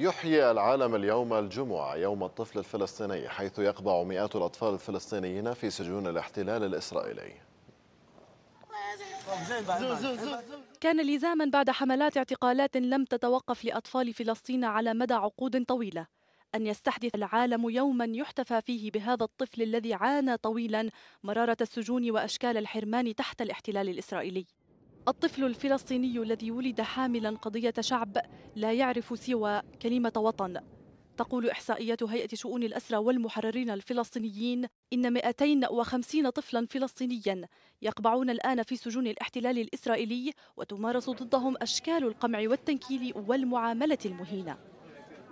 يحيي العالم اليوم الجمعة يوم الطفل الفلسطيني حيث يقبع مئات الأطفال الفلسطينيين في سجون الاحتلال الإسرائيلي كان لزاما بعد حملات اعتقالات لم تتوقف لأطفال فلسطين على مدى عقود طويلة أن يستحدث العالم يوما يحتفى فيه بهذا الطفل الذي عانى طويلا مرارة السجون وأشكال الحرمان تحت الاحتلال الإسرائيلي الطفل الفلسطيني الذي ولد حاملا قضية شعب لا يعرف سوى كلمة وطن تقول إحصائيات هيئة شؤون الأسرى والمحررين الفلسطينيين إن 250 طفلا فلسطينيا يقبعون الآن في سجون الاحتلال الإسرائيلي وتمارس ضدهم أشكال القمع والتنكيل والمعاملة المهينة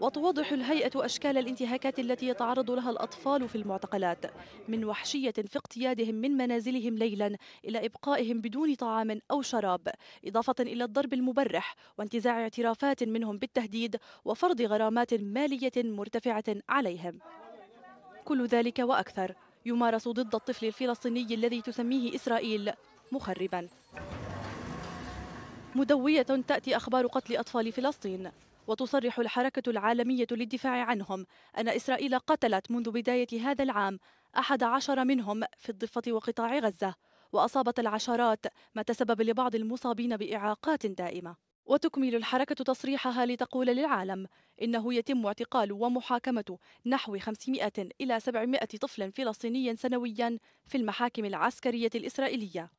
وتوضح الهيئة أشكال الانتهاكات التي يتعرض لها الأطفال في المعتقلات من وحشية في اقتيادهم من منازلهم ليلا إلى إبقائهم بدون طعام أو شراب إضافة إلى الضرب المبرح وانتزاع اعترافات منهم بالتهديد وفرض غرامات مالية مرتفعة عليهم كل ذلك وأكثر يمارس ضد الطفل الفلسطيني الذي تسميه إسرائيل مخربا مدوية تأتي أخبار قتل أطفال فلسطين وتصرح الحركة العالمية للدفاع عنهم أن إسرائيل قتلت منذ بداية هذا العام أحد عشر منهم في الضفة وقطاع غزة وأصابت العشرات ما تسبب لبعض المصابين بإعاقات دائمة وتكمل الحركة تصريحها لتقول للعالم إنه يتم اعتقال ومحاكمة نحو 500 إلى 700 طفل فلسطيني سنويا في المحاكم العسكرية الإسرائيلية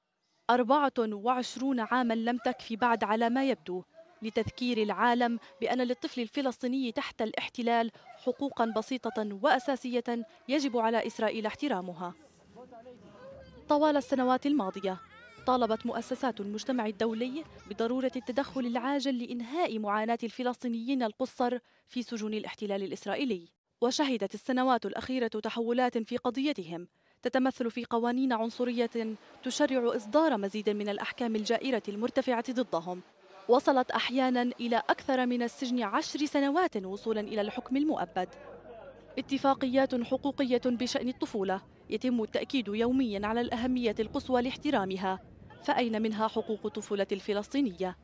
24 عاما لم تكفي بعد على ما يبدو لتذكير العالم بأن للطفل الفلسطيني تحت الاحتلال حقوقا بسيطة وأساسية يجب على إسرائيل احترامها طوال السنوات الماضية طالبت مؤسسات المجتمع الدولي بضرورة التدخل العاجل لإنهاء معاناة الفلسطينيين القصر في سجون الاحتلال الإسرائيلي وشهدت السنوات الأخيرة تحولات في قضيتهم تتمثل في قوانين عنصرية تشرع إصدار مزيد من الأحكام الجائرة المرتفعة ضدهم وصلت أحيانا إلى أكثر من السجن عشر سنوات وصولا إلى الحكم المؤبد اتفاقيات حقوقية بشأن الطفولة يتم التأكيد يوميا على الأهمية القصوى لاحترامها فأين منها حقوق الطفولة الفلسطينية